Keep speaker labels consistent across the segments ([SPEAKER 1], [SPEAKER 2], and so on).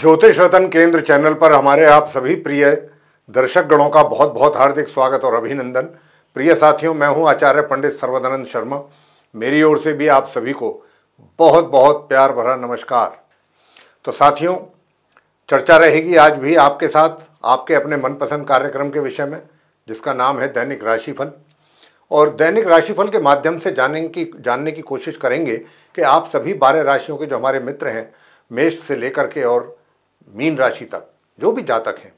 [SPEAKER 1] ज्योतिष रतन केंद्र चैनल पर हमारे आप सभी प्रिय दर्शक गणों का बहुत बहुत हार्दिक स्वागत और अभिनंदन प्रिय साथियों मैं हूं आचार्य पंडित सर्वदानंद शर्मा मेरी ओर से भी आप सभी को बहुत बहुत प्यार भरा नमस्कार तो साथियों चर्चा रहेगी आज भी आपके साथ आपके अपने मनपसंद कार्यक्रम के विषय में जिसका नाम है दैनिक राशिफल और दैनिक राशिफल के माध्यम से जाने की जानने की कोशिश करेंगे कि आप सभी बारह राशियों के जो हमारे मित्र हैं मेष से लेकर के और मीन राशि तक जो भी जातक हैं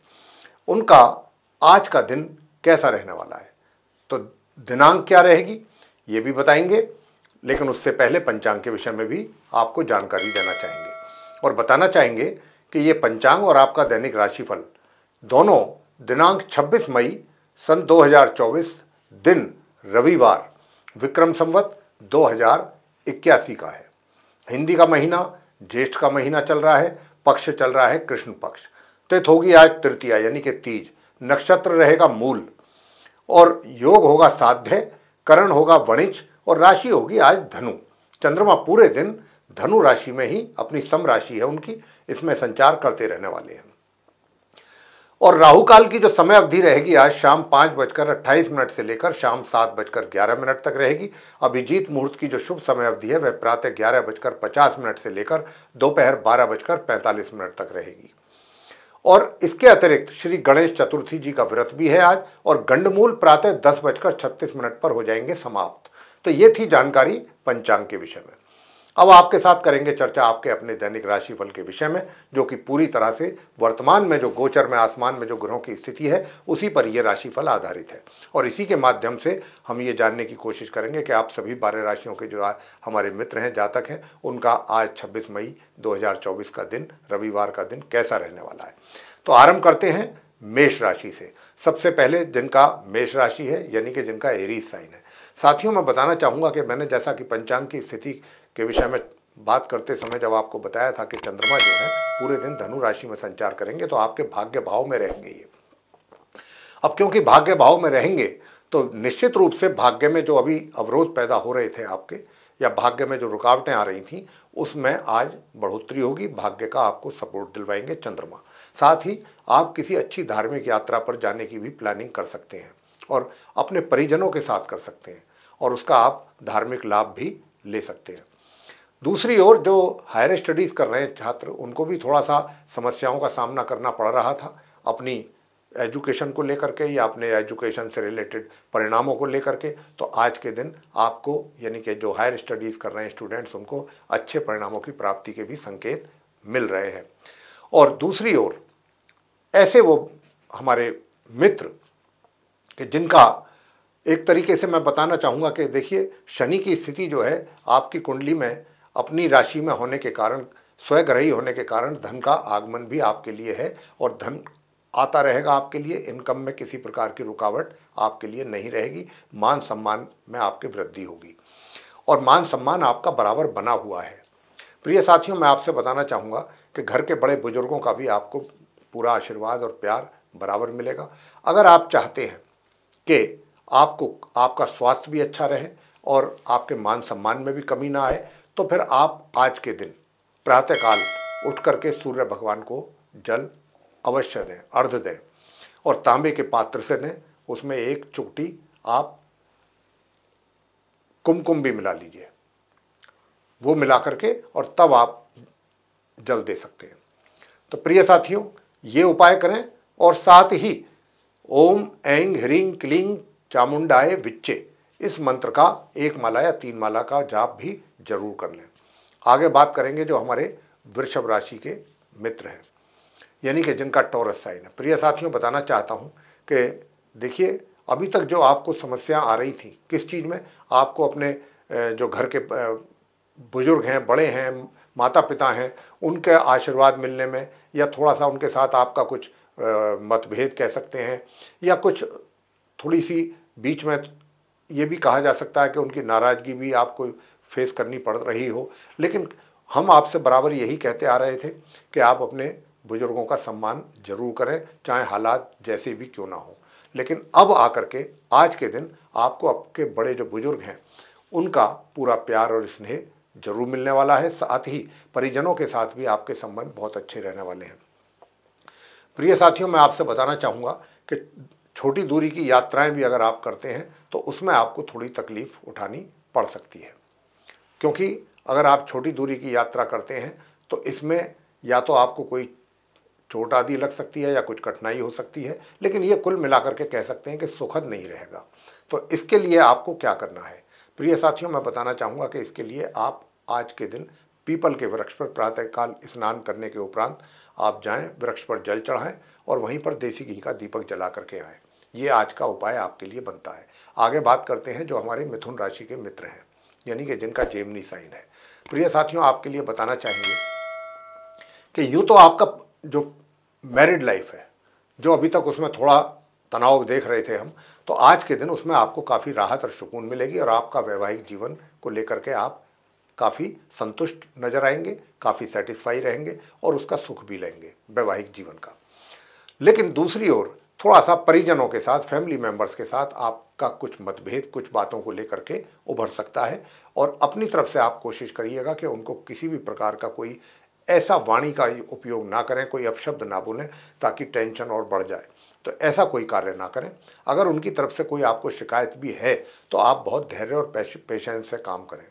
[SPEAKER 1] उनका आज का दिन कैसा रहने वाला है तो दिनांक क्या रहेगी ये भी बताएंगे लेकिन उससे पहले पंचांग के विषय में भी आपको जानकारी देना चाहेंगे और बताना चाहेंगे कि ये पंचांग और आपका दैनिक राशिफल दोनों दिनांक 26 मई सन 2024 दिन रविवार विक्रम संवत दो का है हिंदी का महीना ज्येष्ठ का महीना चल रहा है पक्ष चल रहा है कृष्ण पक्ष तिथ तो होगी आज तृतीया यानी कि तीज नक्षत्र रहेगा मूल और योग होगा साध्य करण होगा वणिज और राशि होगी आज धनु चंद्रमा पूरे दिन धनु राशि में ही अपनी सम राशि है उनकी इसमें संचार करते रहने वाले हैं और राहु काल की जो समय अवधि रहेगी आज शाम पाँच बजकर अट्ठाईस मिनट से लेकर शाम सात बजकर ग्यारह मिनट तक रहेगी अभिजीत मुहूर्त की जो शुभ समय अवधि है वह प्रातः ग्यारह बजकर पचास मिनट से लेकर दोपहर बारह बजकर पैंतालीस मिनट तक रहेगी और इसके अतिरिक्त श्री गणेश चतुर्थी जी का व्रत भी है आज और गंडमूल प्रातः दस बजकर छत्तीस मिनट पर हो जाएंगे समाप्त तो ये थी जानकारी पंचांग के विषय में अब आपके साथ करेंगे चर्चा आपके अपने दैनिक राशिफल के विषय में जो कि पूरी तरह से वर्तमान में जो गोचर में आसमान में जो ग्रहों की स्थिति है उसी पर यह राशिफल आधारित है और इसी के माध्यम से हम ये जानने की कोशिश करेंगे कि आप सभी बारह राशियों के जो हमारे मित्र हैं जातक हैं उनका आज छब्बीस मई 2024 का दिन रविवार का दिन कैसा रहने वाला है तो आरंभ करते हैं मेष राशि से सबसे पहले जिनका मेष राशि है यानी कि जिनका एरीज साइन है साथियों मैं बताना चाहूँगा कि मैंने जैसा कि पंचांग की स्थिति के विषय में बात करते समय जब आपको बताया था कि चंद्रमा जो है पूरे दिन धनु राशि में संचार करेंगे तो आपके भाग्य भाव में रहेंगे ये अब क्योंकि भाग्य भाव में रहेंगे तो निश्चित रूप से भाग्य में जो अभी अवरोध पैदा हो रहे थे आपके या भाग्य में जो रुकावटें आ रही थी उसमें आज बढ़ोतरी होगी भाग्य का आपको सपोर्ट दिलवाएंगे चंद्रमा साथ ही आप किसी अच्छी धार्मिक यात्रा पर जाने की भी प्लानिंग कर सकते हैं और अपने परिजनों के साथ कर सकते हैं और उसका आप धार्मिक लाभ भी ले सकते हैं दूसरी ओर जो हायर स्टडीज़ कर रहे हैं छात्र उनको भी थोड़ा सा समस्याओं का सामना करना पड़ रहा था अपनी एजुकेशन को लेकर के या अपने एजुकेशन से रिलेटेड परिणामों को लेकर के तो आज के दिन आपको यानी कि जो हायर स्टडीज़ कर रहे हैं स्टूडेंट्स उनको अच्छे परिणामों की प्राप्ति के भी संकेत मिल रहे हैं और दूसरी ओर ऐसे वो हमारे मित्र कि जिनका एक तरीके से मैं बताना चाहूँगा कि देखिए शनि की स्थिति जो है आपकी कुंडली में अपनी राशि में होने के कारण स्वग्रही होने के कारण धन का आगमन भी आपके लिए है और धन आता रहेगा आपके लिए इनकम में किसी प्रकार की रुकावट आपके लिए नहीं रहेगी मान सम्मान में आपकी वृद्धि होगी और मान सम्मान आपका बराबर बना हुआ है प्रिय साथियों मैं आपसे बताना चाहूँगा कि घर के बड़े बुजुर्गों का भी आपको पूरा आशीर्वाद और प्यार बराबर मिलेगा अगर आप चाहते हैं कि आपको आपका स्वास्थ्य भी अच्छा रहे और आपके मान सम्मान में भी कमी ना आए तो फिर आप आज के दिन प्रातःकाल उठ करके सूर्य भगवान को जल अवश्य दें अर्ध दें और तांबे के पात्र से दें उसमें एक चुकटी आप कुमकुम भी मिला लीजिए वो मिला करके और तब आप जल दे सकते हैं तो प्रिय साथियों ये उपाय करें और साथ ही ओम ऐंग ह्रीं क्लीं चामुंडाए विच्चे इस मंत्र का एक माला या तीन माला का जाप भी जरूर कर लें आगे बात करेंगे जो हमारे वृषभ राशि के मित्र हैं यानी कि जिनका टॉरस साइन है प्रिय साथियों बताना चाहता हूँ कि देखिए अभी तक जो आपको समस्या आ रही थी किस चीज़ में आपको अपने जो घर के बुजुर्ग हैं बड़े हैं माता पिता हैं उनके आशीर्वाद मिलने में या थोड़ा सा उनके साथ आपका कुछ मतभेद कह सकते हैं या कुछ थोड़ी सी बीच में ये भी कहा जा सकता है कि उनकी नाराज़गी भी आपको फेस करनी पड़ रही हो लेकिन हम आपसे बराबर यही कहते आ रहे थे कि आप अपने बुज़ुर्गों का सम्मान जरूर करें चाहे हालात जैसे भी क्यों ना हो लेकिन अब आकर के आज के दिन आपको आपके बड़े जो बुज़ुर्ग हैं उनका पूरा प्यार और स्नेह जरूर मिलने वाला है साथ ही परिजनों के साथ भी आपके संबंध बहुत अच्छे रहने वाले हैं प्रिय साथियों मैं आपसे बताना चाहूँगा कि छोटी दूरी की यात्राएं भी अगर आप करते हैं तो उसमें आपको थोड़ी तकलीफ उठानी पड़ सकती है क्योंकि अगर आप छोटी दूरी की यात्रा करते हैं तो इसमें या तो आपको कोई चोट आदि लग सकती है या कुछ कठिनाई हो सकती है लेकिन ये कुल मिलाकर के कह सकते हैं कि सुखद नहीं रहेगा तो इसके लिए आपको क्या करना है प्रिय साथियों मैं बताना चाहूँगा कि इसके लिए आप आज के दिन पीपल के वृक्ष पर प्रातःकाल स्नान करने के उपरांत आप जाएं वृक्ष पर जल चढ़ाएं और वहीं पर देसी घी का दीपक जला करके आएँ ये आज का उपाय आपके लिए बनता है आगे बात करते हैं जो हमारे मिथुन राशि के मित्र हैं यानी कि जिनका जेमनी साइन है प्रिय साथियों आपके लिए बताना चाहेंगे कि यूँ तो आपका जो मैरिड लाइफ है जो अभी तक उसमें थोड़ा तनाव देख रहे थे हम तो आज के दिन उसमें आपको काफ़ी राहत और सुकून मिलेगी और आपका वैवाहिक जीवन को लेकर के आप काफ़ी संतुष्ट नजर आएंगे काफ़ी सेटिस्फाई रहेंगे और उसका सुख भी लेंगे वैवाहिक जीवन का लेकिन दूसरी ओर थोड़ा सा परिजनों के साथ फैमिली मेम्बर्स के साथ आपका कुछ मतभेद कुछ बातों को लेकर के उभर सकता है और अपनी तरफ से आप कोशिश करिएगा कि उनको किसी भी प्रकार का कोई ऐसा वाणी का उपयोग ना करें कोई अपशब्द ना बोलें ताकि टेंशन और बढ़ जाए तो ऐसा कोई कार्य ना करें अगर उनकी तरफ से कोई आपको शिकायत भी है तो आप बहुत धैर्य और पेशेंस से काम करें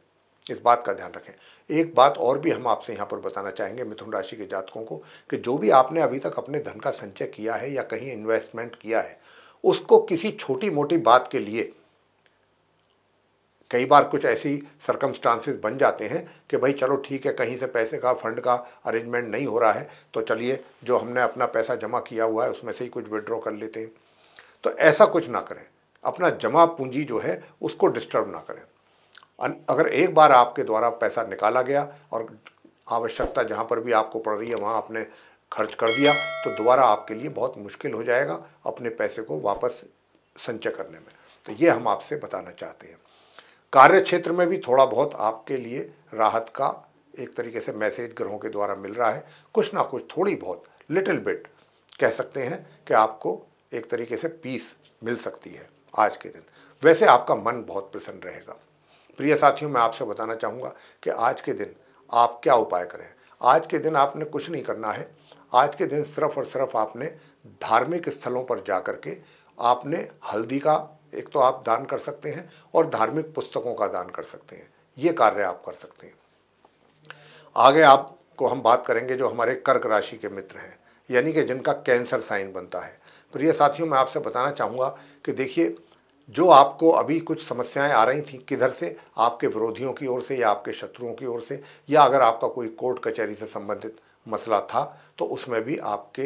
[SPEAKER 1] इस बात का ध्यान रखें एक बात और भी हम आपसे यहाँ पर बताना चाहेंगे मिथुन राशि के जातकों को कि जो भी आपने अभी तक अपने धन का संचय किया है या कहीं इन्वेस्टमेंट किया है उसको किसी छोटी मोटी बात के लिए कई बार कुछ ऐसी सरकमस्टांसेस बन जाते हैं कि भाई चलो ठीक है कहीं से पैसे का फंड का अरेंजमेंट नहीं हो रहा है तो चलिए जो हमने अपना पैसा जमा किया हुआ है उसमें से ही कुछ विड्रॉ कर लेते हैं तो ऐसा कुछ ना करें अपना जमा पूंजी जो है उसको डिस्टर्ब ना करें अगर एक बार आपके द्वारा पैसा निकाला गया और आवश्यकता जहाँ पर भी आपको पड़ रही है वहाँ आपने खर्च कर दिया तो दोबारा आपके लिए बहुत मुश्किल हो जाएगा अपने पैसे को वापस संचय करने में तो ये हम आपसे बताना चाहते हैं कार्य क्षेत्र में भी थोड़ा बहुत आपके लिए राहत का एक तरीके से मैसेज ग्रहों के द्वारा मिल रहा है कुछ ना कुछ थोड़ी बहुत लिटिल बिट कह सकते हैं कि आपको एक तरीके से पीस मिल सकती है आज के दिन वैसे आपका मन बहुत प्रसन्न रहेगा प्रिय साथियों मैं आपसे बताना चाहूँगा कि आज के दिन आप क्या उपाय करें आज के दिन आपने कुछ नहीं करना है आज के दिन सिर्फ और सिर्फ आपने धार्मिक स्थलों पर जा कर के आपने हल्दी का एक तो आप दान कर सकते हैं और धार्मिक पुस्तकों का दान कर सकते हैं ये कार्य आप कर सकते हैं आगे आपको हम बात करेंगे जो हमारे कर्क राशि के मित्र हैं यानी कि जिनका कैंसर साइन बनता है प्रिय साथियों मैं आपसे बताना चाहूँगा कि देखिए जो आपको अभी कुछ समस्याएं आ रही थी किधर से आपके विरोधियों की ओर से या आपके शत्रुओं की ओर से या अगर आपका कोई कोर्ट कचहरी से संबंधित मसला था तो उसमें भी आपके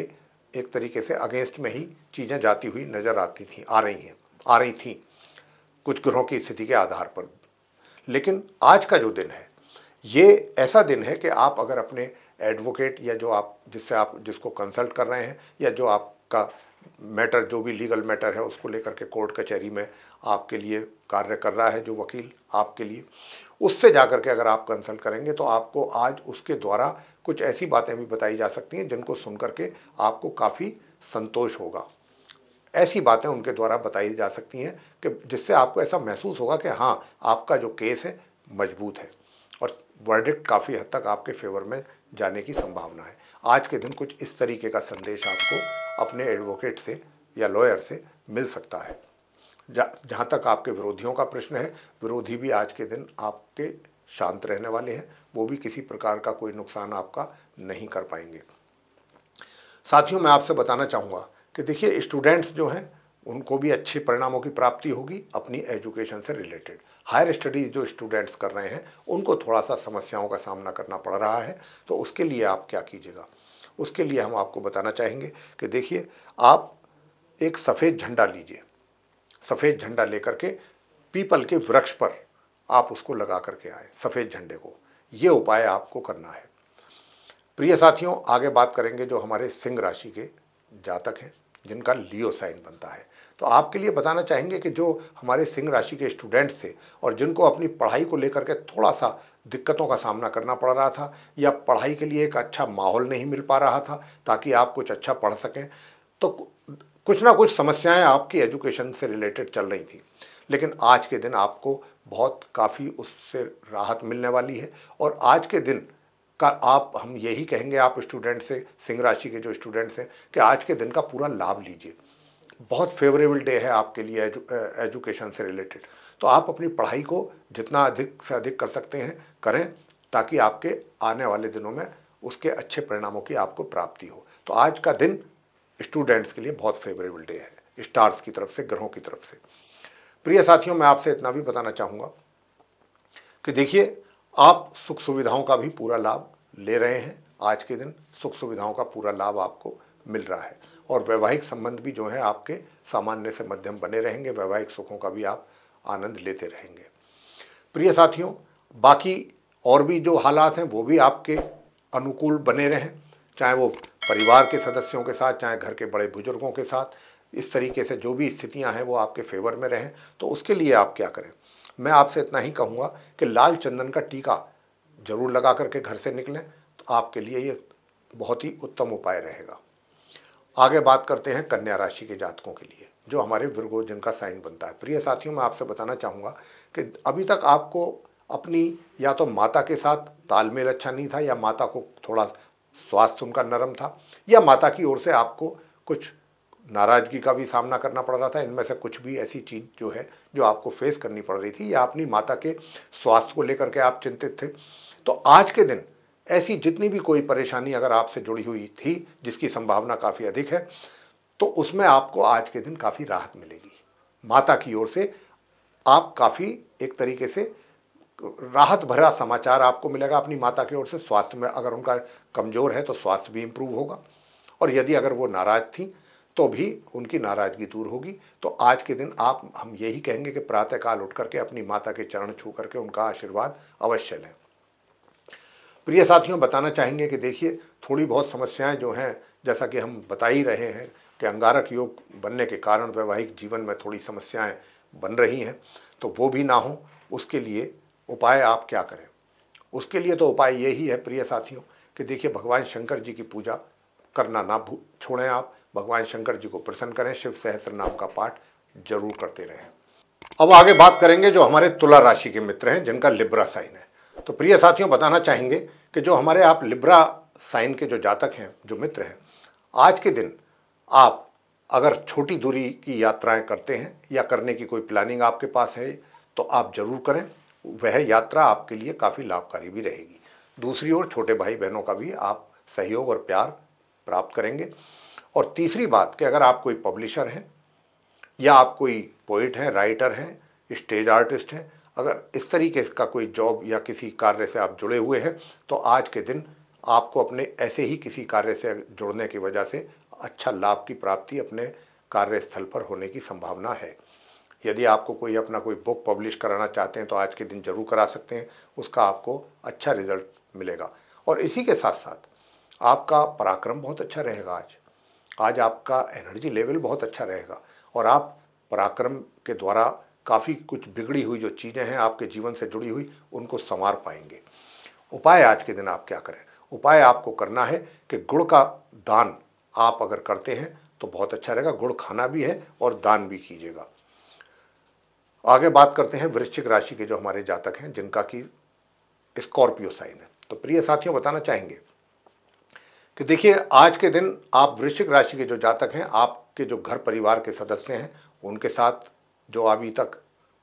[SPEAKER 1] एक तरीके से अगेंस्ट में ही चीज़ें जाती हुई नज़र आती थी आ रही हैं आ रही थी कुछ ग्रहों की स्थिति के आधार पर लेकिन आज का जो दिन है ये ऐसा दिन है कि आप अगर अपने एडवोकेट या जो आप जिससे आप जिसको कंसल्ट कर रहे हैं या जो आपका मैटर जो भी लीगल मैटर है उसको लेकर के कोर्ट कचहरी में आपके लिए कार्य कर रहा है जो वकील आपके लिए उससे जा कर के अगर आप कंसल्ट करेंगे तो आपको आज उसके द्वारा कुछ ऐसी बातें भी बताई जा सकती हैं जिनको सुन करके आपको काफ़ी संतोष होगा ऐसी बातें उनके द्वारा बताई जा सकती हैं कि जिससे आपको ऐसा महसूस होगा कि हाँ आपका जो केस है मजबूत है और वर्डिक्ट काफ़ी हद तक आपके फेवर में जाने की संभावना है आज के दिन कुछ इस तरीके का संदेश आपको अपने एडवोकेट से या लॉयर से मिल सकता है जहाँ तक आपके विरोधियों का प्रश्न है विरोधी भी आज के दिन आपके शांत रहने वाले हैं वो भी किसी प्रकार का कोई नुकसान आपका नहीं कर पाएंगे साथियों मैं आपसे बताना चाहूँगा कि देखिए स्टूडेंट्स जो हैं उनको भी अच्छे परिणामों की प्राप्ति होगी अपनी एजुकेशन से रिलेटेड हायर स्टडीज़ जो स्टूडेंट्स कर रहे हैं उनको थोड़ा सा समस्याओं का सामना करना पड़ रहा है तो उसके लिए आप क्या कीजिएगा उसके लिए हम आपको बताना चाहेंगे कि देखिए आप एक सफ़ेद झंडा लीजिए सफ़ेद झंडा लेकर के पीपल के वृक्ष पर आप उसको लगा करके आए सफ़ेद झंडे को ये उपाय आपको करना है प्रिय साथियों आगे बात करेंगे जो हमारे सिंह राशि के जातक हैं जिनका लियो साइन बनता है तो आपके लिए बताना चाहेंगे कि जो हमारे सिंह राशि के स्टूडेंट्स थे और जिनको अपनी पढ़ाई को लेकर के थोड़ा सा दिक्कतों का सामना करना पड़ रहा था या पढ़ाई के लिए एक अच्छा माहौल नहीं मिल पा रहा था ताकि आप कुछ अच्छा पढ़ सकें तो कुछ ना कुछ समस्याएं आपकी एजुकेशन से रिलेटेड चल रही थी लेकिन आज के दिन आपको बहुत काफ़ी उससे राहत मिलने वाली है और आज के दिन का आप हम यही कहेंगे आप स्टूडेंट से सिंह राशि के जो स्टूडेंट्स हैं कि आज के दिन का पूरा लाभ लीजिए बहुत फेवरेबल डे है आपके लिए एजु, एजुकेशन से रिलेटेड तो आप अपनी पढ़ाई को जितना अधिक से अधिक कर सकते हैं करें ताकि आपके आने वाले दिनों में उसके अच्छे परिणामों की आपको प्राप्ति हो तो आज का दिन स्टूडेंट्स के लिए बहुत फेवरेबल डे है स्टार्स की तरफ से ग्रहों की तरफ से प्रिय साथियों मैं आपसे इतना भी बताना चाहूँगा कि देखिए आप सुख सुविधाओं का भी पूरा लाभ ले रहे हैं आज के दिन सुख सुविधाओं का पूरा लाभ आपको मिल रहा है और वैवाहिक संबंध भी जो है आपके सामान्य से मध्यम बने रहेंगे वैवाहिक सुखों का भी आप आनंद लेते रहेंगे प्रिय साथियों बाकी और भी जो हालात हैं वो भी आपके अनुकूल बने रहें चाहे वो परिवार के सदस्यों के साथ चाहे घर के बड़े बुजुर्गों के साथ इस तरीके से जो भी स्थितियां हैं वो आपके फेवर में रहें तो उसके लिए आप क्या करें मैं आपसे इतना ही कहूँगा कि लाल चंदन का टीका ज़रूर लगा करके घर से निकलें तो आपके लिए ये बहुत ही उत्तम उपाय रहेगा आगे बात करते हैं कन्या राशि के जातकों के लिए जो हमारे विरगो जिनका साइन बनता है प्रिय साथियों मैं आपसे बताना चाहूँगा कि अभी तक आपको अपनी या तो माता के साथ तालमेल अच्छा नहीं था या माता को थोड़ा स्वास्थ्य उनका नरम था या माता की ओर से आपको कुछ नाराज़गी का भी सामना करना पड़ रहा था इनमें से कुछ भी ऐसी चीज़ जो है जो आपको फेस करनी पड़ रही थी या अपनी माता के स्वास्थ्य को लेकर के आप चिंतित थे तो आज के दिन ऐसी जितनी भी कोई परेशानी अगर आपसे जुड़ी हुई थी जिसकी संभावना काफ़ी अधिक है तो उसमें आपको आज के दिन काफ़ी राहत मिलेगी माता की ओर से आप काफ़ी एक तरीके से राहत भरा समाचार आपको मिलेगा अपनी माता की ओर से स्वास्थ्य में अगर उनका कमज़ोर है तो स्वास्थ्य भी इम्प्रूव होगा और यदि अगर वो नाराज़ थी तो भी उनकी नाराज़गी दूर होगी तो आज के दिन आप हम यही कहेंगे कि प्रातःकाल उठ करके अपनी माता के चरण छू करके उनका आशीर्वाद अवश्य लें प्रिय साथियों बताना चाहेंगे कि देखिए थोड़ी बहुत समस्याएं जो हैं जैसा कि हम बता ही रहे हैं कि अंगारक योग बनने के कारण वैवाहिक जीवन में थोड़ी समस्याएं बन रही हैं तो वो भी ना हो उसके लिए उपाय आप क्या करें उसके लिए तो उपाय यही है प्रिय साथियों कि देखिए भगवान शंकर जी की पूजा करना ना छोड़ें आप भगवान शंकर जी को प्रसन्न करें शिव सहस्त्र नाम का पाठ जरूर करते रहें अब आगे बात करेंगे जो हमारे तुला राशि के मित्र हैं जिनका लिब्रा साइन है तो प्रिय साथियों बताना चाहेंगे कि जो हमारे आप लिब्रा साइन के जो जातक हैं जो मित्र हैं आज के दिन आप अगर छोटी दूरी की यात्राएं करते हैं या करने की कोई प्लानिंग आपके पास है तो आप जरूर करें वह यात्रा आपके लिए काफ़ी लाभकारी भी रहेगी दूसरी ओर छोटे भाई बहनों का भी आप सहयोग और प्यार प्राप्त करेंगे और तीसरी बात कि अगर आप कोई पब्लिशर हैं या आप कोई पोइट हैं राइटर हैं स्टेज आर्टिस्ट हैं अगर इस तरीके का कोई जॉब या किसी कार्य से आप जुड़े हुए हैं तो आज के दिन आपको अपने ऐसे ही किसी कार्य से जुड़ने की वजह से अच्छा लाभ की प्राप्ति अपने कार्यस्थल पर होने की संभावना है यदि आपको कोई अपना कोई बुक पब्लिश कराना चाहते हैं तो आज के दिन जरूर करा सकते हैं उसका आपको अच्छा रिजल्ट मिलेगा और इसी के साथ साथ आपका पराक्रम बहुत अच्छा रहेगा आज आज आपका एनर्जी लेवल बहुत अच्छा रहेगा और आप पराक्रम के द्वारा काफ़ी कुछ बिगड़ी हुई जो चीज़ें हैं आपके जीवन से जुड़ी हुई उनको संवार पाएंगे उपाय आज के दिन आप क्या करें उपाय आपको करना है कि गुड़ का दान आप अगर करते हैं तो बहुत अच्छा रहेगा गुड़ खाना भी है और दान भी कीजिएगा आगे बात करते हैं वृश्चिक राशि के जो हमारे जातक हैं जिनका कि स्कॉर्पियो साइन है तो प्रिय साथियों बताना चाहेंगे कि देखिए आज के दिन आप वृश्चिक राशि के जो जातक हैं आपके जो घर परिवार के सदस्य हैं उनके साथ जो अभी तक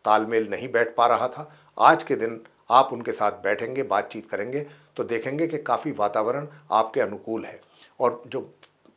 [SPEAKER 1] तालमेल नहीं बैठ पा रहा था आज के दिन आप उनके साथ बैठेंगे बातचीत करेंगे तो देखेंगे कि काफ़ी वातावरण आपके अनुकूल है और जो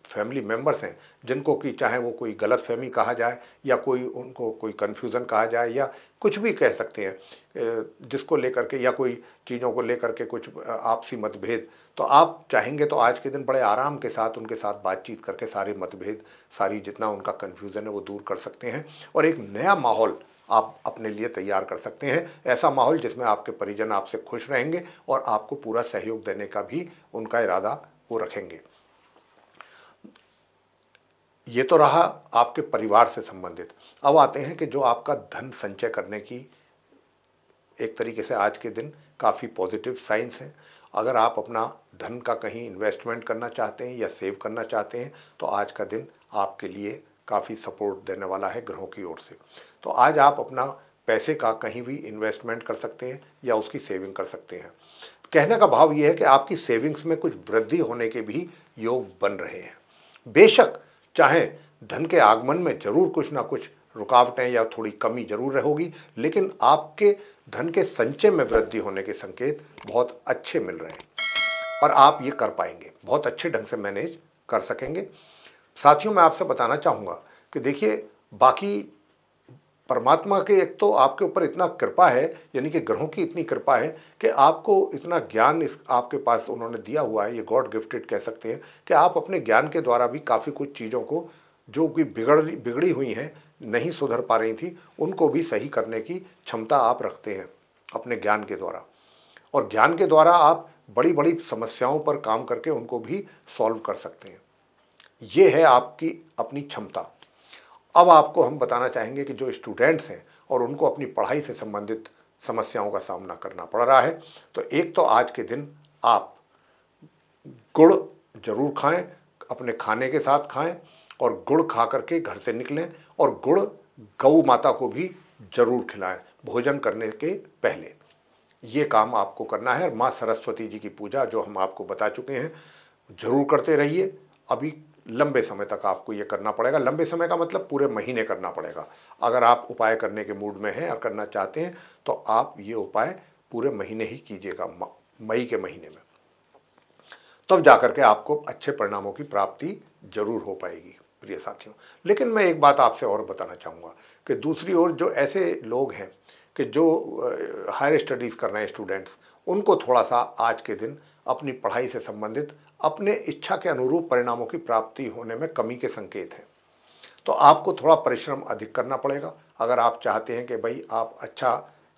[SPEAKER 1] फैमिली मेम्बर्स हैं जिनको कि चाहे वो कोई गलत फहमी कहा जाए या कोई उनको कोई कन्फ्यूज़न कहा जाए या कुछ भी कह सकते हैं जिसको लेकर के या कोई चीज़ों को लेकर के कुछ आपसी मतभेद तो आप चाहेंगे तो आज के दिन बड़े आराम के साथ उनके साथ बातचीत करके सारे मतभेद सारी जितना उनका कन्फ्यूज़न है वो दूर कर सकते हैं और एक नया माहौल आप अपने लिए तैयार कर सकते हैं ऐसा माहौल जिसमें आपके परिजन आपसे खुश रहेंगे और आपको पूरा सहयोग देने का भी उनका इरादा वो रखेंगे ये तो रहा आपके परिवार से संबंधित अब आते हैं कि जो आपका धन संचय करने की एक तरीके से आज के दिन काफ़ी पॉजिटिव साइंस हैं अगर आप अपना धन का कहीं इन्वेस्टमेंट करना चाहते हैं या सेव करना चाहते हैं तो आज का दिन आपके लिए काफ़ी सपोर्ट देने वाला है ग्रहों की ओर से तो आज आप अपना पैसे का कहीं भी इन्वेस्टमेंट कर सकते हैं या उसकी सेविंग कर सकते हैं कहने का भाव ये है कि आपकी सेविंग्स में कुछ वृद्धि होने के भी योग बन रहे हैं बेशक चाहे धन के आगमन में जरूर कुछ ना कुछ रुकावटें या थोड़ी कमी जरूर रहोगी लेकिन आपके धन के संचय में वृद्धि होने के संकेत बहुत अच्छे मिल रहे हैं और आप ये कर पाएंगे बहुत अच्छे ढंग से मैनेज कर सकेंगे साथियों मैं आपसे बताना चाहूँगा कि देखिए बाकी परमात्मा के एक तो आपके ऊपर इतना कृपा है यानी कि ग्रहों की इतनी कृपा है कि आपको इतना ज्ञान इस आपके पास उन्होंने दिया हुआ है ये गॉड गिफ्टेड कह सकते हैं कि आप अपने ज्ञान के द्वारा भी काफ़ी कुछ चीज़ों को जो कि बिगड़ बिगड़ी हुई हैं नहीं सुधर पा रही थी उनको भी सही करने की क्षमता आप रखते हैं अपने ज्ञान के द्वारा और ज्ञान के द्वारा आप बड़ी बड़ी समस्याओं पर काम करके उनको भी सॉल्व कर सकते हैं ये है आपकी अपनी क्षमता अब आपको हम बताना चाहेंगे कि जो स्टूडेंट्स हैं और उनको अपनी पढ़ाई से संबंधित समस्याओं का सामना करना पड़ रहा है तो एक तो आज के दिन आप गुड़ ज़रूर खाएं अपने खाने के साथ खाएं और गुड़ खा करके घर से निकलें और गुड़ गऊ माता को भी जरूर खिलाएं भोजन करने के पहले ये काम आपको करना है और माँ सरस्वती जी की पूजा जो हम आपको बता चुके हैं जरूर करते रहिए अभी लंबे समय तक आपको ये करना पड़ेगा लंबे समय का मतलब पूरे महीने करना पड़ेगा अगर आप उपाय करने के मूड में हैं और करना चाहते हैं तो आप ये उपाय पूरे महीने ही कीजिएगा मई के महीने में तब तो के आपको अच्छे परिणामों की प्राप्ति जरूर हो पाएगी प्रिय साथियों लेकिन मैं एक बात आपसे और बताना चाहूँगा कि दूसरी ओर जो ऐसे लोग हैं कि जो हायर स्टडीज़ कर रहे हैं स्टूडेंट्स उनको थोड़ा सा आज के दिन अपनी पढ़ाई से संबंधित अपने इच्छा के अनुरूप परिणामों की प्राप्ति होने में कमी के संकेत हैं तो आपको थोड़ा परिश्रम अधिक करना पड़ेगा अगर आप चाहते हैं कि भाई आप अच्छा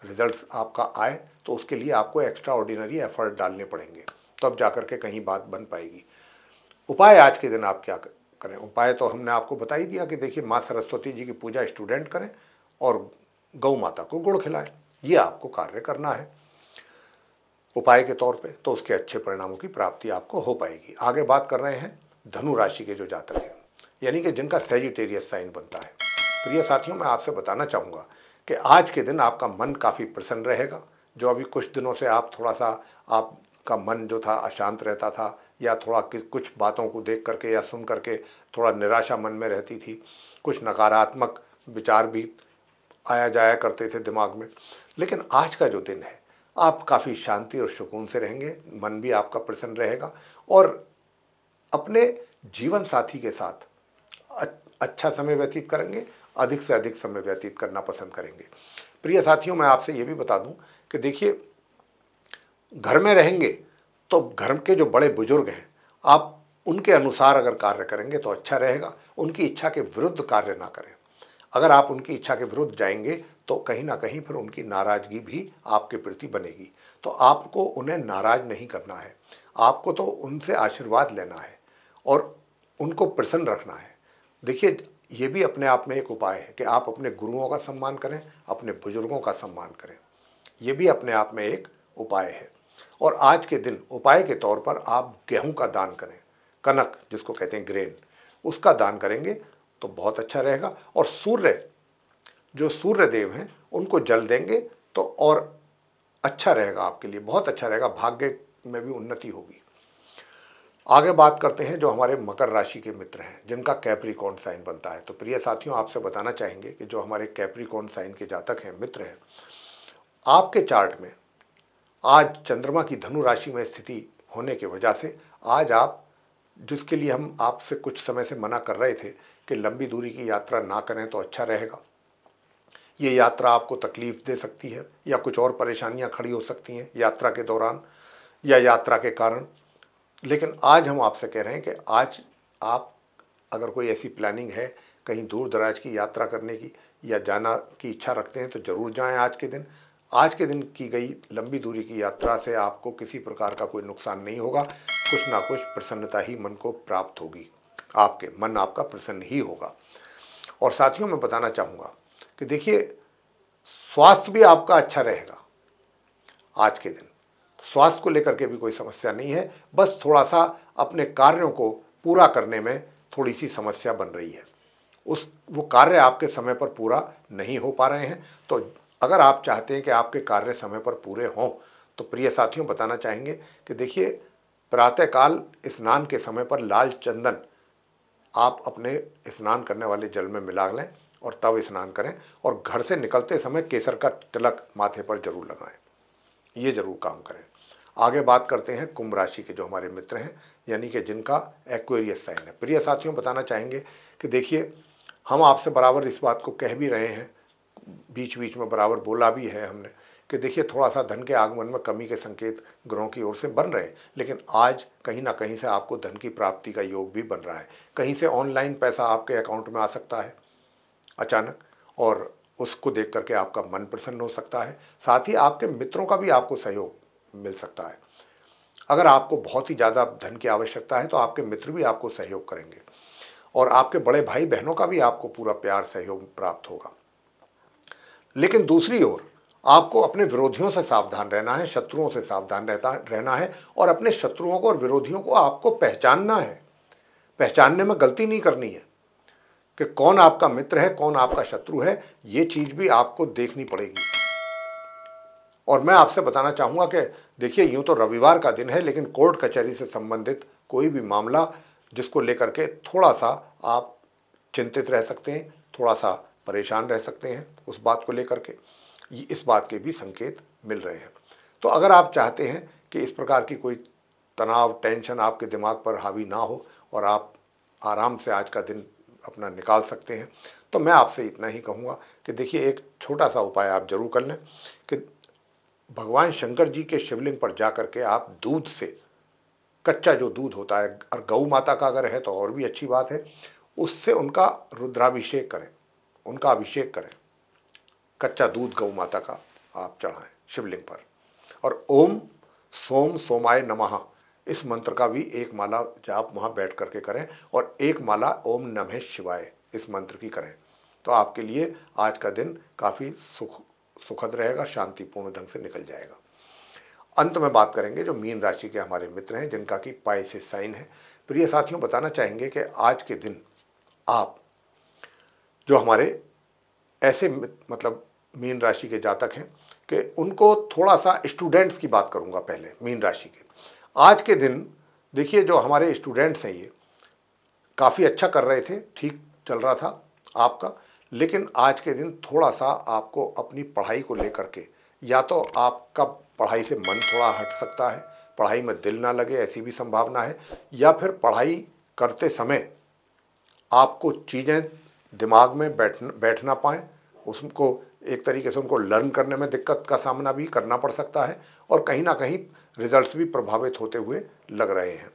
[SPEAKER 1] रिजल्ट्स आपका आए तो उसके लिए आपको एक्स्ट्रा ऑर्डिनरी एफर्ट डालने पड़ेंगे तब तो जा के कहीं बात बन पाएगी उपाय आज के दिन आप क्या कर? करें उपाय तो हमने आपको बता ही दिया कि देखिए माँ सरस्वती जी की पूजा स्टूडेंट करें और गौ माता को गुड़ खिलाएं ये आपको कार्य करना है उपाय के तौर पे तो उसके अच्छे परिणामों की प्राप्ति आपको हो पाएगी आगे बात कर रहे हैं धनु राशि के जो जातक हैं यानी कि जिनका सेजिटेरियस साइन बनता है प्रिय साथियों मैं आपसे बताना चाहूँगा कि आज के दिन आपका मन काफ़ी प्रसन्न रहेगा जो अभी कुछ दिनों से आप थोड़ा सा आप का मन जो था अशांत रहता था या थोड़ा कुछ बातों को देख करके या सुन करके थोड़ा निराशा मन में रहती थी कुछ नकारात्मक विचार भी आया जाया करते थे दिमाग में लेकिन आज का जो दिन है आप काफ़ी शांति और सुकून से रहेंगे मन भी आपका प्रसन्न रहेगा और अपने जीवन साथी के साथ अच्छा समय व्यतीत करेंगे अधिक से अधिक समय व्यतीत करना पसंद करेंगे प्रिय साथियों मैं आपसे ये भी बता दूं कि देखिए घर में रहेंगे तो घर के जो बड़े बुजुर्ग हैं आप उनके अनुसार अगर कार्य करेंगे तो अच्छा रहेगा उनकी इच्छा के विरुद्ध कार्य ना करें अगर आप उनकी इच्छा के विरुद्ध जाएंगे तो कहीं ना कहीं फिर उनकी नाराज़गी भी आपके प्रति बनेगी तो आपको उन्हें नाराज़ नहीं करना है आपको तो उनसे आशीर्वाद लेना है और उनको प्रसन्न रखना है देखिए ये भी अपने आप में एक उपाय है कि आप अपने गुरुओं का सम्मान करें अपने बुजुर्गों का सम्मान करें ये भी अपने आप में एक उपाय है और आज के दिन उपाय के तौर पर आप गेहूं का दान करें कनक जिसको कहते हैं ग्रेन उसका दान करेंगे तो बहुत अच्छा रहेगा और सूर्य जो सूर्य देव हैं उनको जल देंगे तो और अच्छा रहेगा आपके लिए बहुत अच्छा रहेगा भाग्य में भी उन्नति होगी आगे बात करते हैं जो हमारे मकर राशि के मित्र हैं जिनका कैप्रिकॉन साइन बनता है तो प्रिय साथियों आपसे बताना चाहेंगे कि जो हमारे कैप्रिकॉन साइन के जातक हैं मित्र हैं आपके चार्ट में आज चंद्रमा की धनु राशि में स्थिति होने के वजह से आज आप जिसके लिए हम आपसे कुछ समय से मना कर रहे थे कि लंबी दूरी की यात्रा ना करें तो अच्छा रहेगा ये यात्रा आपको तकलीफ दे सकती है या कुछ और परेशानियां खड़ी हो सकती हैं यात्रा के दौरान या यात्रा के कारण लेकिन आज हम आपसे कह रहे हैं कि आज आप अगर कोई ऐसी प्लानिंग है कहीं दूर दराज की यात्रा करने की या जाना की इच्छा रखते हैं तो ज़रूर जाएं आज के दिन आज के दिन की गई लंबी दूरी की यात्रा से आपको किसी प्रकार का कोई नुकसान नहीं होगा कुछ ना कुछ प्रसन्नता ही मन को प्राप्त होगी आपके मन आपका प्रसन्न ही होगा और साथियों मैं बताना चाहूँगा कि देखिए स्वास्थ्य भी आपका अच्छा रहेगा आज के दिन स्वास्थ्य को लेकर के भी कोई समस्या नहीं है बस थोड़ा सा अपने कार्यों को पूरा करने में थोड़ी सी समस्या बन रही है उस वो कार्य आपके समय पर पूरा नहीं हो पा रहे हैं तो अगर आप चाहते हैं कि आपके कार्य समय पर पूरे हों तो प्रिय साथियों बताना चाहेंगे कि देखिए प्रातःकाल स्नान के समय पर लाल चंदन आप अपने स्नान करने वाले जल में मिला लें और तब स्नान करें और घर से निकलते समय केसर का तिलक माथे पर जरूर लगाएं ये जरूर काम करें आगे बात करते हैं कुंभ राशि के जो हमारे मित्र हैं यानी कि जिनका एक्वेरियस साइन है प्रिय साथियों बताना चाहेंगे कि देखिए हम आपसे बराबर इस बात को कह भी रहे हैं बीच बीच में बराबर बोला भी है हमने कि देखिए थोड़ा सा धन के आगमन में कमी के संकेत ग्रहों की ओर से बन रहे हैं लेकिन आज कहीं ना कहीं से आपको धन की प्राप्ति का योग भी बन रहा है कहीं से ऑनलाइन पैसा आपके अकाउंट में आ सकता है अचानक और उसको देख करके आपका मन प्रसन्न हो सकता है साथ ही आपके मित्रों का भी आपको सहयोग मिल सकता है अगर आपको बहुत ही ज़्यादा धन की आवश्यकता है तो आपके मित्र भी आपको सहयोग करेंगे और आपके बड़े भाई बहनों का भी आपको पूरा प्यार सहयोग प्राप्त होगा लेकिन दूसरी ओर आपको अपने विरोधियों से सावधान रहना है शत्रुओं से सावधान रहता रहना है और अपने शत्रुओं को और विरोधियों को आपको पहचानना है पहचानने में गलती नहीं करनी है कि कौन आपका मित्र है कौन आपका शत्रु है ये चीज़ भी आपको देखनी पड़ेगी और मैं आपसे बताना चाहूँगा कि देखिए यूँ तो रविवार का दिन है लेकिन कोर्ट कचहरी से संबंधित कोई भी मामला जिसको लेकर के थोड़ा सा आप चिंतित रह सकते हैं थोड़ा सा परेशान रह सकते हैं उस बात को लेकर के ये इस बात के भी संकेत मिल रहे हैं तो अगर आप चाहते हैं कि इस प्रकार की कोई तनाव टेंशन आपके दिमाग पर हावी ना हो और आप आराम से आज का दिन अपना निकाल सकते हैं तो मैं आपसे इतना ही कहूँगा कि देखिए एक छोटा सा उपाय आप जरूर कर लें कि भगवान शंकर जी के शिवलिंग पर जा कर के आप दूध से कच्चा जो दूध होता है और गऊ माता का अगर है तो और भी अच्छी बात है उससे उनका रुद्राभिषेक करें उनका अभिषेक करें कच्चा दूध गौ माता का आप चढ़ाएं शिवलिंग पर और ओम सोम सोमाय नमः इस मंत्र का भी एक माला जाप वहाँ बैठ करके करें और एक माला ओम नमः शिवाय इस मंत्र की करें तो आपके लिए आज का दिन काफ़ी सुख सुखद रहेगा शांतिपूर्ण ढंग से निकल जाएगा अंत में बात करेंगे जो मीन राशि के हमारे मित्र हैं जिनका कि पाए से साइन है प्रिय साथियों बताना चाहेंगे कि आज के दिन आप जो हमारे ऐसे मतलब मीन राशि के जातक हैं कि उनको थोड़ा सा स्टूडेंट्स की बात करूंगा पहले मीन राशि के आज के दिन देखिए जो हमारे स्टूडेंट्स हैं ये काफ़ी अच्छा कर रहे थे ठीक चल रहा था आपका लेकिन आज के दिन थोड़ा सा आपको अपनी पढ़ाई को लेकर के या तो आपका पढ़ाई से मन थोड़ा हट सकता है पढ़ाई में दिल ना लगे ऐसी भी संभावना है या फिर पढ़ाई करते समय आपको चीज़ें दिमाग में बैठ बैठ ना पाएँ उसको एक तरीके से उनको लर्न करने में दिक्कत का सामना भी करना पड़ सकता है और कहीं ना कहीं रिजल्ट्स भी प्रभावित होते हुए लग रहे हैं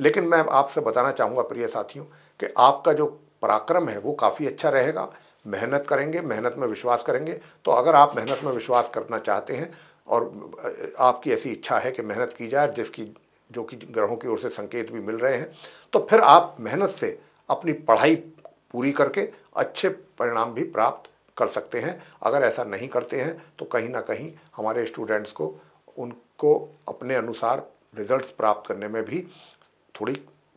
[SPEAKER 1] लेकिन मैं आपसे बताना चाहूँगा प्रिय साथियों कि आपका जो पराक्रम है वो काफ़ी अच्छा रहेगा मेहनत करेंगे मेहनत में विश्वास करेंगे तो अगर आप मेहनत में विश्वास करना चाहते हैं और आपकी ऐसी इच्छा है कि मेहनत की जाए जिसकी जो कि ग्रहों की ओर से संकेत भी मिल रहे हैं तो फिर आप मेहनत से अपनी पढ़ाई पूरी करके अच्छे परिणाम भी प्राप्त कर सकते हैं अगर ऐसा नहीं करते हैं तो कहीं ना कहीं हमारे स्टूडेंट्स को उनको अपने अनुसार रिजल्ट्स प्राप्त करने में भी थोड़ी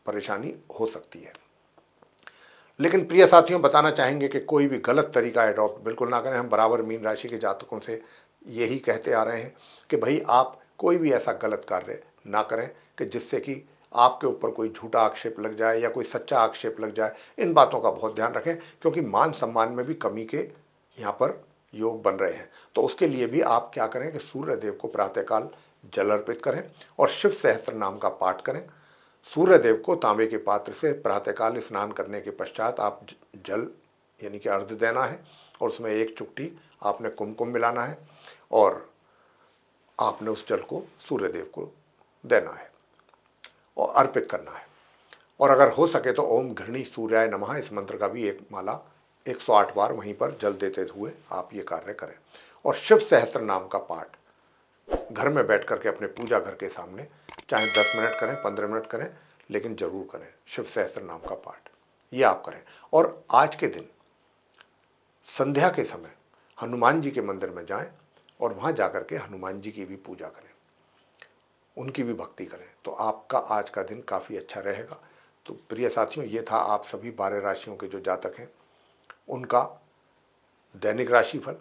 [SPEAKER 1] परेशानी हो सकती है लेकिन प्रिय साथियों बताना चाहेंगे कि कोई भी गलत तरीका एडॉप्ट बिल्कुल ना करें हम बराबर मीन राशि के जातकों से यही कहते आ रहे हैं कि भाई आप कोई भी ऐसा गलत कार्य ना करें कि जिससे कि आपके ऊपर कोई झूठा आक्षेप लग जाए या कोई सच्चा आक्षेप लग जाए इन बातों का बहुत ध्यान रखें क्योंकि मान सम्मान में भी कमी के यहाँ पर योग बन रहे हैं तो उसके लिए भी आप क्या करें कि सूर्यदेव को प्रातःकाल जल अर्पित करें और शिव सहस्त्र नाम का पाठ करें सूर्यदेव को तांबे के पात्र से प्रातःकाल स्नान करने के पश्चात आप जल यानी कि अर्ध देना है और उसमें एक चुट्टी आपने कुमकुम मिलाना है और आपने उस जल को सूर्यदेव को देना है और अर्पित करना है और अगर हो सके तो ओम घृणी सूर्याय नमः इस मंत्र का भी एक माला 108 बार वहीं पर जल देते हुए आप ये कार्य करें और शिव सहस्त्र नाम का पाठ घर में बैठ करके अपने पूजा घर के सामने चाहे 10 मिनट करें 15 मिनट करें लेकिन ज़रूर करें शिव सहस्त्र नाम का पाठ ये आप करें और आज के दिन संध्या के समय हनुमान जी के मंदिर में जाएं और वहाँ जाकर के हनुमान जी की भी पूजा करें उनकी भी भक्ति करें तो आपका आज का दिन काफ़ी अच्छा रहेगा तो प्रिय साथियों ये था आप सभी बारह राशियों के जो जातक हैं उनका दैनिक राशिफल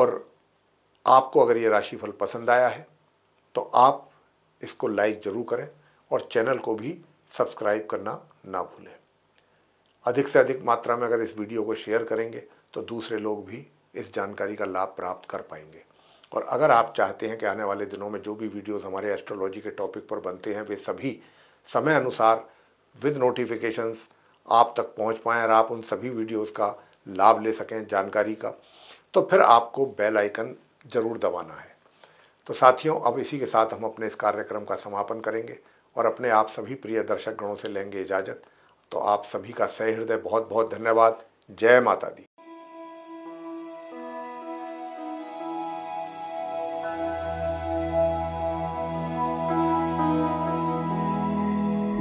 [SPEAKER 1] और आपको अगर ये राशिफल पसंद आया है तो आप इसको लाइक ज़रूर करें और चैनल को भी सब्सक्राइब करना ना भूलें अधिक से अधिक मात्रा में अगर इस वीडियो को शेयर करेंगे तो दूसरे लोग भी इस जानकारी का लाभ प्राप्त कर पाएंगे और अगर आप चाहते हैं कि आने वाले दिनों में जो भी वीडियोस हमारे एस्ट्रोलॉजी के टॉपिक पर बनते हैं वे सभी समय अनुसार विद नोटिफिकेशंस आप तक पहुंच पाएँ और आप उन सभी वीडियोस का लाभ ले सकें जानकारी का तो फिर आपको बेल आइकन ज़रूर दबाना है तो साथियों अब इसी के साथ हम अपने इस कार्यक्रम का समापन करेंगे और अपने आप सभी प्रिय दर्शक गणों से लेंगे इजाज़त तो आप सभी का सहृदय बहुत बहुत धन्यवाद जय माता दी